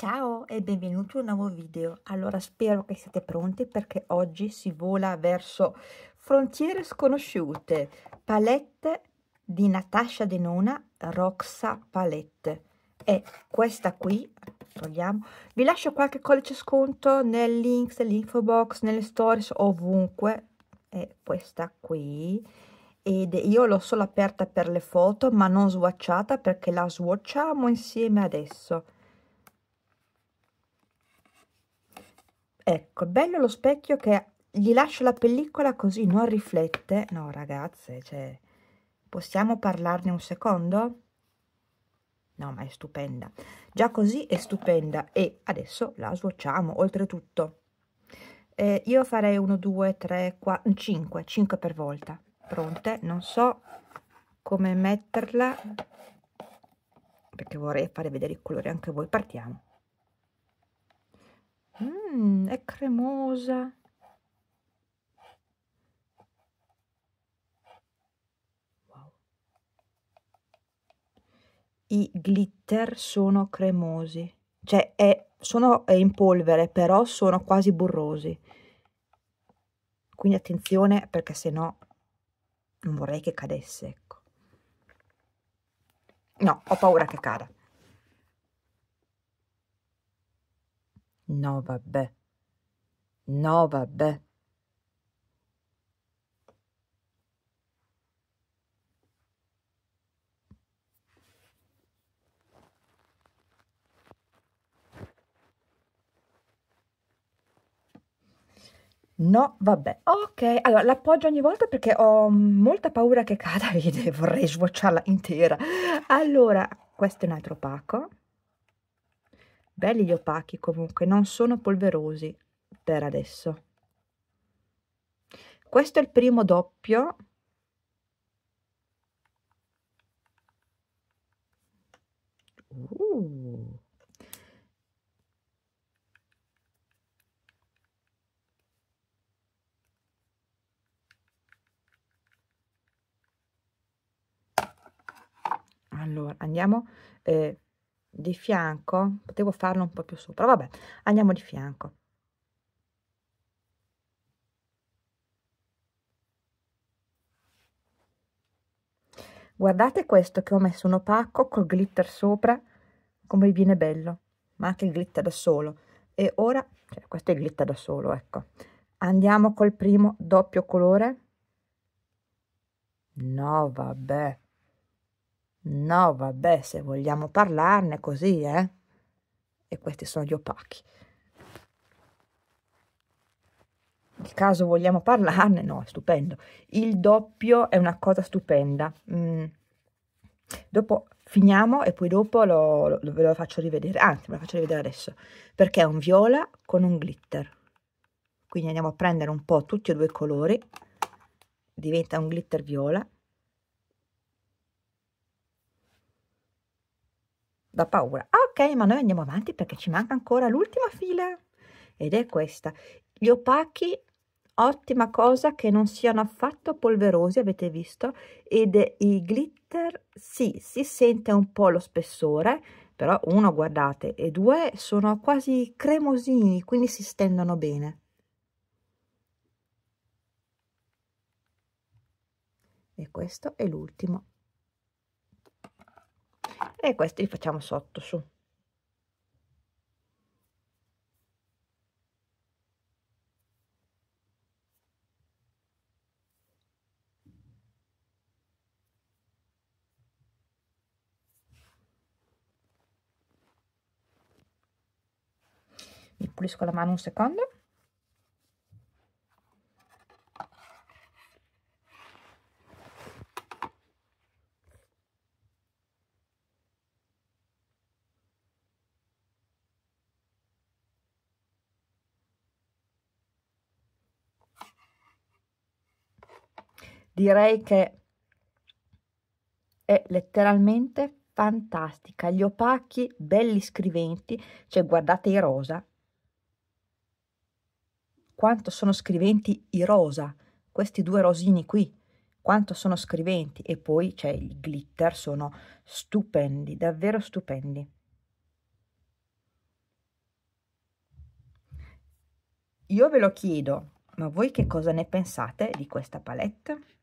Ciao e benvenuti a un nuovo video. Allora spero che siate pronti perché oggi si vola verso frontiere sconosciute. Palette di Natasha Denona, Roxa Palette. E questa qui, togliamo, vi lascio qualche codice sconto nel links, nell'info box, nelle stories, ovunque. È questa qui. Ed io l'ho solo aperta per le foto ma non swatchata perché la swatchiamo insieme adesso Ecco, bello lo specchio che gli lascio la pellicola così non riflette. No, ragazze, cioè, possiamo parlarne un secondo? No, ma è stupenda. Già così è stupenda e adesso la sbocciamo, oltretutto. Eh, io farei 1, 2, 3, 4, 5, 5 per volta. Pronte? Non so come metterla perché vorrei fare vedere i colori anche voi. Partiamo. Mmm, è cremosa. Wow. I glitter sono cremosi, cioè è, sono in polvere, però sono quasi burrosi. Quindi attenzione perché se no non vorrei che cadesse, ecco. No, ho paura che cada. No vabbè. No vabbè. No, vabbè. Ok, allora l'appoggio ogni volta perché ho molta paura che cada, e vorrei svuotarla intera. Allora, questo è un altro pacco belli gli opachi comunque non sono polverosi per adesso questo è il primo doppio uh. Allora, andiamo eh, di fianco potevo farlo un po più sopra vabbè andiamo di fianco guardate questo che ho messo un opaco col glitter sopra come viene bello ma anche il glitter da solo e ora cioè, questo è il glitter da solo ecco andiamo col primo doppio colore no vabbè No, vabbè, se vogliamo parlarne così, eh. E questi sono gli opachi. Il caso vogliamo parlarne, no, è stupendo. Il doppio è una cosa stupenda. Mm. Dopo finiamo e poi dopo lo, lo, ve lo faccio rivedere, anzi ve lo faccio rivedere adesso, perché è un viola con un glitter. Quindi andiamo a prendere un po' tutti e due i colori, diventa un glitter viola da paura. Ah, ok, ma noi andiamo avanti perché ci manca ancora l'ultima fila ed è questa. Gli opachi, ottima cosa che non siano affatto polverosi, avete visto, ed i glitter, sì, si sente un po' lo spessore, però uno, guardate, e due sono quasi cremosini, quindi si stendono bene. E questo è l'ultimo e questi li facciamo sotto su pulisco la mano un secondo direi che è letteralmente fantastica gli opachi belli scriventi cioè guardate i rosa quanto sono scriventi i rosa questi due rosini qui quanto sono scriventi e poi c'è cioè, il glitter sono stupendi davvero stupendi io ve lo chiedo ma voi che cosa ne pensate di questa palette